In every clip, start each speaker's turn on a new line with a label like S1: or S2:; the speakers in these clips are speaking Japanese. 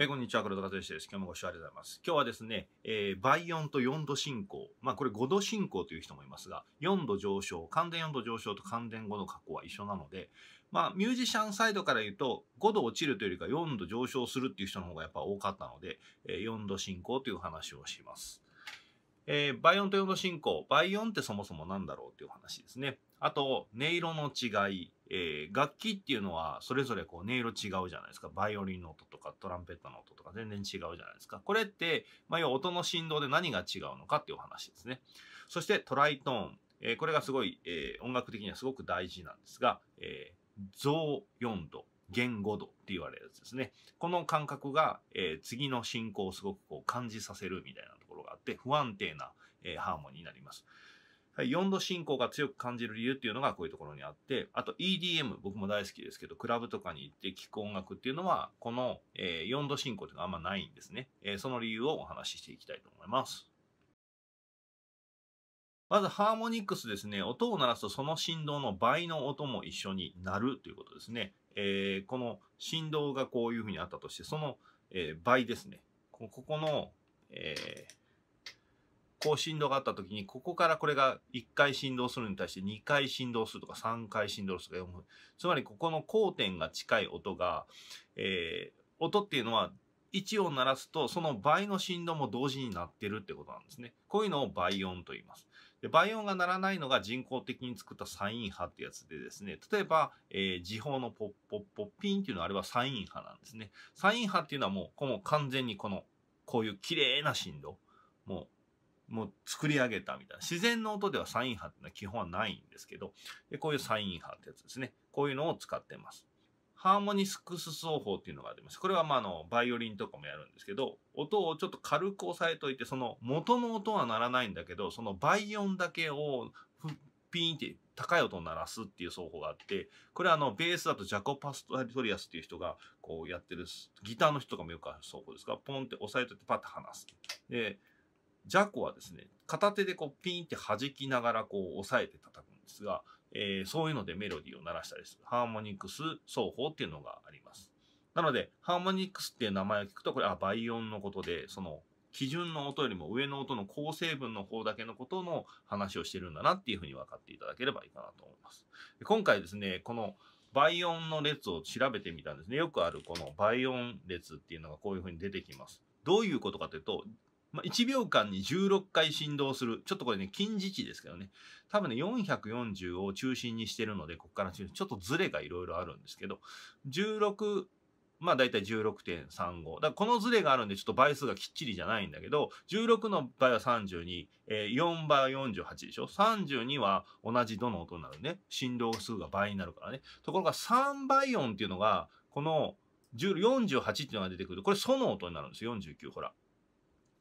S1: えー、こんにちは、黒田和之です。今日もご視聴ありがとうございます。今日はですね、えー、倍音と4度進行。まあこれ5度進行という人もいますが、4度上昇、感電4度上昇と感電5の加工は一緒なので、まあミュージシャンサイドから言うと、5度落ちるというよりか4度上昇するっていう人の方がやっぱ多かったので、えー、4度進行という話をします。えー、バイオンと4の進行。バイオンってそもそも何だろうっていう話ですね。あと、音色の違い。えー、楽器っていうのはそれぞれこう音色違うじゃないですか。バイオリンの音とかトランペットの音とか全然違うじゃないですか。これって、まあ、要は音の振動で何が違うのかっていう話ですね。そしてトライトーン。えー、これがすごい、えー、音楽的にはすごく大事なんですが、えー、増4度、減5度って言われるやつですね。この感覚が、えー、次の進行をすごくこう感じさせるみたいなとって不安定な、えハーモニーになります。4度進行が強く感じる理由っていうのがこういうところにあって、あと EDM、僕も大好きですけど、クラブとかに行って聴く音楽っていうのは、この4度進行っていうのはあんまないんですね。その理由をお話ししていきたいと思います。まずハーモニクスですね、音を鳴らすとその振動の倍の音も一緒になるということですね。えこの振動がこういうふうにあったとして、その、え倍ですね。ここの、えー、こう振動があった時に、ここからこれが1回振動するに対して2回振動するとか3回振動するとか4つまりここの交点が近い音が、えー、音っていうのは1音鳴らすとその倍の振動も同時になってるってことなんですね。こういうのを倍音と言います。で倍音が鳴らないのが人工的に作ったサイン波ってやつでですね、例えば、えー、時報のポッポッポッピンっていうのはあれはサイン波なんですね。サイン波っていうのはもうこの完全にこのこういう綺麗な振動。もうもう作り上げたみたいな。自然の音ではサイン波っていうのは基本はないんですけど、でこういうサイン波ってやつですね。こういうのを使ってます。ハーモニスクス奏法っていうのがあります。これはまあの、バイオリンとかもやるんですけど、音をちょっと軽く押さえといて、その元の音は鳴らないんだけど、その倍音だけをピーンって高い音を鳴らすっていう奏法があって、これはあの、ベースだとジャコ・パストリアスっていう人がこうやってる、ギターの人とかもよくある奏法ですが、ポンって押さえといてパッと離す。で、ジャコはですね、片手でこうピンって弾きながらこう押さえて叩くんですが、えー、そういうのでメロディーを鳴らしたりするハーモニクス奏法っていうのがあります。なので、ハーモニクスっていう名前を聞くと、これ、あ、倍音のことで、その、基準の音よりも上の音の構成分の方だけのことの話をしてるんだなっていうふうに分かっていただければいいかなと思います。今回ですね、この倍音の列を調べてみたんですね。よくあるこの倍音列っていうのがこういうふうに出てきます。どういうことかというと、まあ、1秒間に16回振動する。ちょっとこれね、近似値ですけどね。多分ね、440を中心にしてるので、ここからちょっとずれがいろいろあるんですけど、16、まあ大体16.35。だからこのズレがあるんでちょっと倍数がきっちりじゃないんだけど、16の倍は32、えー、4倍は48でしょ ?32 は同じどの音になるね。振動数が倍になるからね。ところが3倍音っていうのが、この48っていうのが出てくると、これその音になるんですよ。49ほら。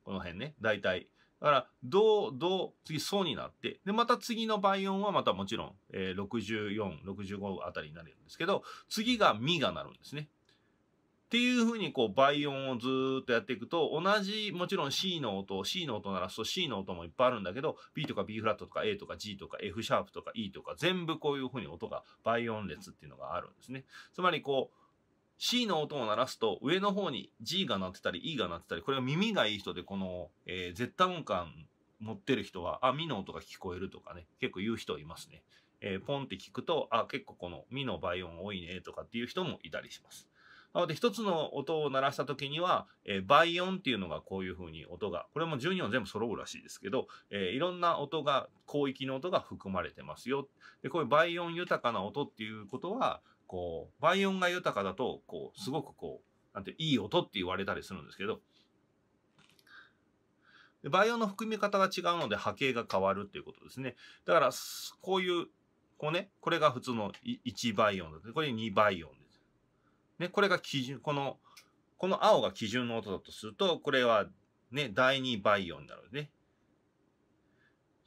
S1: この辺ね、大体。だから、ド、ド、次、ソになって、で、また次の倍音はまたもちろん、えー、64、65あたりになるんですけど、次がミがなるんですね。っていうふうに、こう、倍音をずっとやっていくと、同じ、もちろん C の音、C の音鳴らすと C の音もいっぱいあるんだけど、B とか B フラットとか A とか G とか F シャープとか E とか、全部こういうふうに音が倍音列っていうのがあるんですね。つまり、こう、C の音を鳴らすと上の方に G が鳴ってたり E が鳴ってたり、これは耳がいい人でこの、えー、絶対音感持ってる人は、あ、ミの音が聞こえるとかね、結構言う人いますね。えー、ポンって聞くと、あ、結構このミの倍音多いねとかっていう人もいたりします。なので一つの音を鳴らした時には、えー、倍音っていうのがこういう風に音が、これも12音全部揃うらしいですけど、えー、いろんな音が、広域の音が含まれてますよ。で、こういう倍音豊かな音っていうことは、こう、倍音が豊かだと、こう、すごくこう、なんて、いい音って言われたりするんですけど、倍音の含み方が違うので波形が変わるっていうことですね。だから、こういう、こうね、これが普通の1倍音だと、これ2倍音です。ね、これが基準、この、この青が基準の音だとすると、これはね、第2倍音になるでね。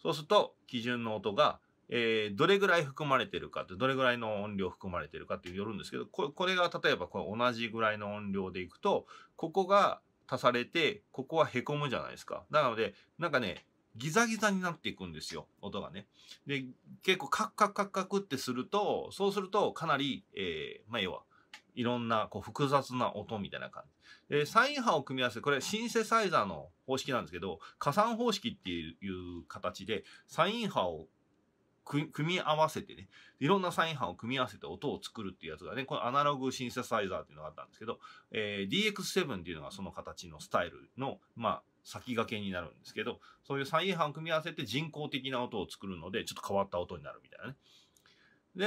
S1: そうすると、基準の音がえー、どれぐらい含まれてるかって、どれぐらいの音量含まれてるかってよるんですけど、これが例えばこれ同じぐらいの音量でいくと、ここが足されて、ここは凹むじゃないですか。なので、なんかね、ギザギザになっていくんですよ、音がね。で、結構カクカクカクカクってすると、そうするとかなり、えー、まあ要は、いろんなこう複雑な音みたいな感じ。で、サイン波を組み合わせて、これシンセサイザーの方式なんですけど、加算方式っていう形で、サイン波を組み合わせてね、いろんなサイン班を組み合わせて音を作るっていうやつがね、このアナログシンセサイザーっていうのがあったんですけど、えー、DX7 っていうのがその形のスタイルの、まあ、先駆けになるんですけど、そういうサイン班を組み合わせて人工的な音を作るので、ちょっと変わった音になるみたいなね。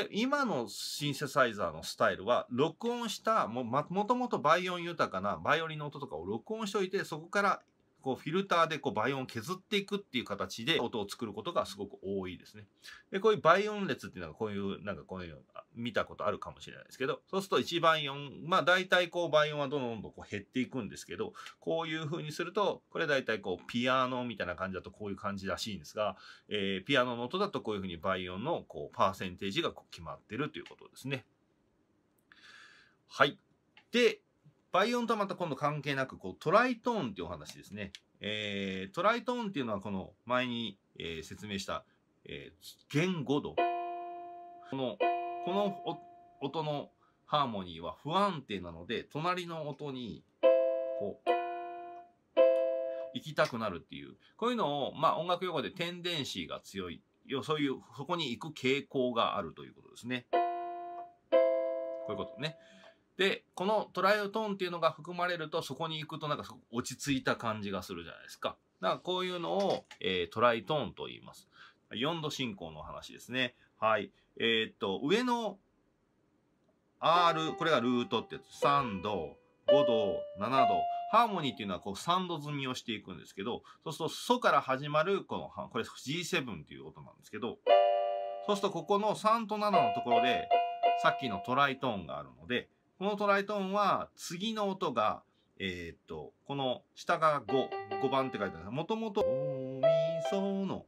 S1: で、今のシンセサイザーのスタイルは、録音したも、もともと倍音豊かなバイオリンの音とかを録音しておいて、そこからこうフィルターでこう倍音を削っていくっていう形で音を作ることがすごく多いですね。で、こういう倍音列っていうのがこういう、なんかこういう見たことあるかもしれないですけど、そうすると1倍音、まあ大体こう倍音はどんどんこう減っていくんですけど、こういう風にすると、これ大体こうピアノみたいな感じだとこういう感じらしいんですが、えー、ピアノの音だとこういう風に倍音のこうパーセンテージがこう決まってるということですね。はい。で、バイオンとはまた今度関係なく、こう、トライトーンっていうお話ですね。えー、トライトーンっていうのはこの前に、えー、説明した、えー、弦5度。この、この音のハーモニーは不安定なので、隣の音に、こう、行きたくなるっていう。こういうのを、まあ音楽用語でテンデンシーが強い。そういう、そこに行く傾向があるということですね。こういうことね。で、このトライオトーンっていうのが含まれると、そこに行くとなんか落ち着いた感じがするじゃないですか。だからこういうのを、えー、トライトーンと言います。4度進行の話ですね。はい。えー、っと、上の R、これがルートってやつ。3度、5度、7度。ハーモニーっていうのはこう3度積みをしていくんですけど、そうすると、ソから始まる、この、これ G7 っていう音なんですけど、そうするとここの3と7のところで、さっきのトライトーンがあるので、このトライトーンは次の音が、えー、っと、この下が5、5番って書いてあるもともと、おみその、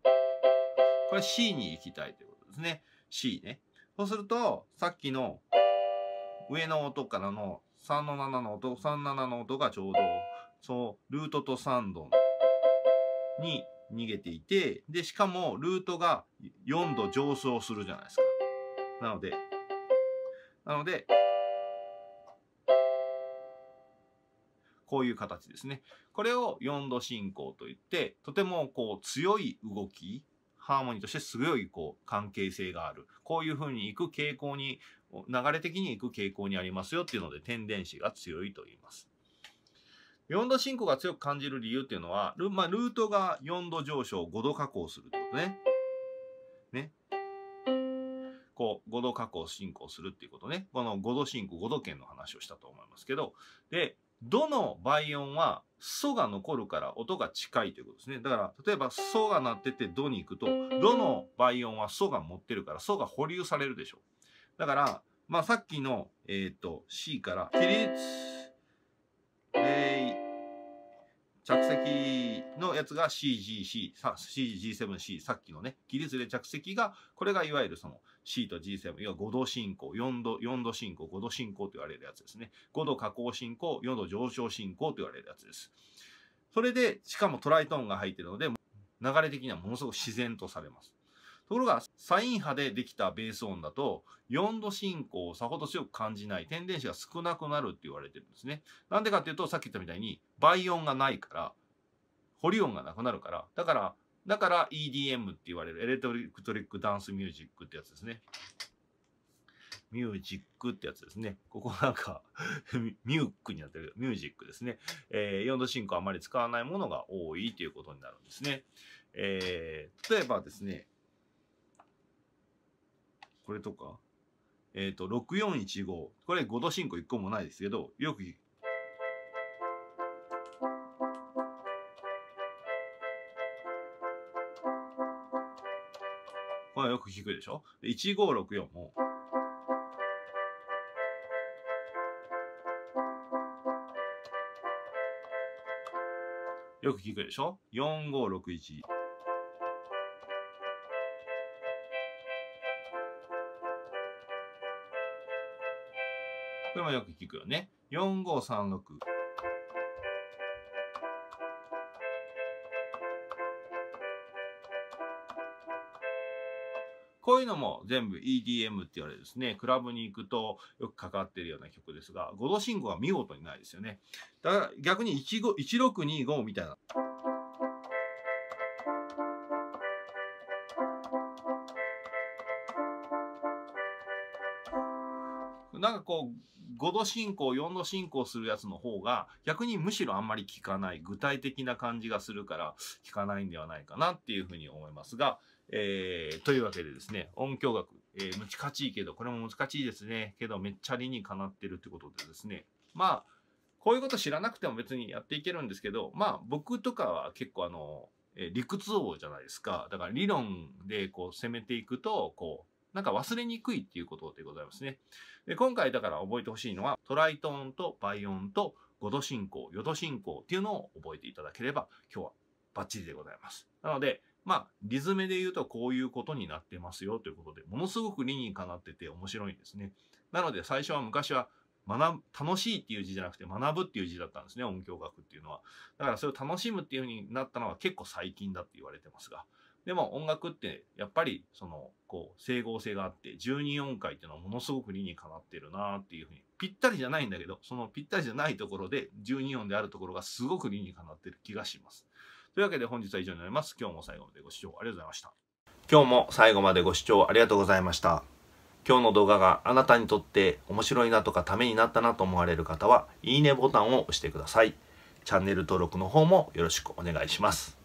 S1: これ C に行きたいということですね。C ね。そうすると、さっきの上の音からの3の7の音、37の音がちょうど、そう、ルートと3度に逃げていて、で、しかもルートが4度上昇するじゃないですか。なので、なので、こういう形ですね。これを4度進行といって、とてもこう強い動き、ハーモニーとして強いこう関係性がある。こういう風に行く傾向に、流れ的に行く傾向にありますよっていうので、天電子が強いと言います。4度進行が強く感じる理由っていうのは、ル,、まあ、ルートが4度上昇、5度下降するってことね。ね。こう、5度加工進行するっていうことね。この5度進行、5度圏の話をしたと思いますけど、で、どの倍音はソが残るから音が近いということですね。だから、例えばソが鳴っててドに行くと、ドの倍音はソが持ってるから、ソが保留されるでしょ。う。だから、まあさっきの、えっ、ー、と、C から、起立、えー着席のやつが CGC、CG7C、さっきのね、起立で着席が、これがいわゆるその C と G7、要は5度進行、4度、4度進行、5度進行と言われるやつですね。5度下降進行、4度上昇進行と言われるやつです。それで、しかもトライトーンが入ってるので、流れ的にはものすごく自然とされます。ところが、サイン波でできたベース音だと、4度進行をさほど強く感じない、天電子が少なくなるって言われてるんですね。なんでかっていうと、さっき言ったみたいに、倍音がないから、ホリ音がなくなるから、だから、だから EDM って言われる、エレクトリックダンスミュージックってやつですね。ミュージックってやつですね。ここなんか ミュークになってるけど、ミュージックですね。えー、4度進行あまり使わないものが多いということになるんですね。えー、例えばですね、これとか、えっ、ー、と、6415。これ5度進行1個もないですけど、よく、これよく聞くでしょで ?1564 も、よく聞くでしょ ?4561。もよく聞くよね。4536。こういうのも全部 EDM って言われるですね、クラブに行くとよくかかってるような曲ですが、5度信号は見事にないですよね。だから逆に15 1625みたいな。なんかこう、5度進行、4度進行するやつの方が、逆にむしろあんまり効かない、具体的な感じがするから、効かないんではないかなっていうふうに思いますが、えー、というわけでですね、音響学、えー、難しいけど、これも難しいですね。けど、めっちゃ理にかなってるってことでですね、まあ、こういうこと知らなくても別にやっていけるんですけど、まあ、僕とかは結構あの、え理屈王じゃないですか。だから理論でこう攻めていくと、こう、なんか忘れにくいっていうことでございますね。で今回だから覚えてほしいのは、トライトンとバイオンと5度進行、4度進行っていうのを覚えていただければ、今日はバッチリでございます。なので、まあ、リズムで言うとこういうことになってますよということで、ものすごく理にかなってて面白いんですね。なので、最初は昔は学ぶ、楽しいっていう字じゃなくて学ぶっていう字だったんですね、音響学っていうのは。だからそれを楽しむっていう風になったのは結構最近だって言われてますが、でも音楽ってやっぱりそのこう整合性があって十二音階っていうのはものすごく理にかなってるなっていうふうにぴったりじゃないんだけどそのぴったりじゃないところで十二音であるところがすごく理にかなってる気がします。というわけで本日は以上になります。今日も最後までご視聴ありがとうございました。今日も最後までご視聴ありがとうございました。今日の動画があなたにとって面白いなとかためになったなと思われる方は、いいねボタンを押してください。チャンネル登録の方もよろしくお願いします。